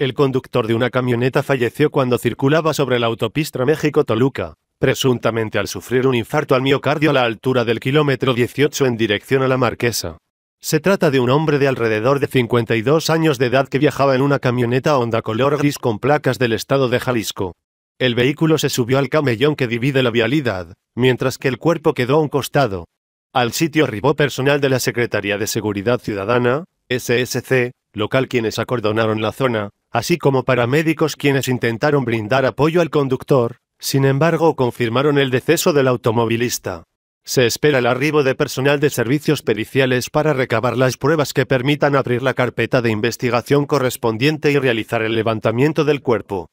El conductor de una camioneta falleció cuando circulaba sobre la autopista México-Toluca, presuntamente al sufrir un infarto al miocardio a la altura del kilómetro 18 en dirección a la Marquesa. Se trata de un hombre de alrededor de 52 años de edad que viajaba en una camioneta Honda color gris con placas del estado de Jalisco. El vehículo se subió al camellón que divide la vialidad, mientras que el cuerpo quedó a un costado. Al sitio arribó personal de la Secretaría de Seguridad Ciudadana, SSC, local quienes acordonaron la zona, así como para médicos quienes intentaron brindar apoyo al conductor, sin embargo confirmaron el deceso del automovilista. Se espera el arribo de personal de servicios periciales para recabar las pruebas que permitan abrir la carpeta de investigación correspondiente y realizar el levantamiento del cuerpo.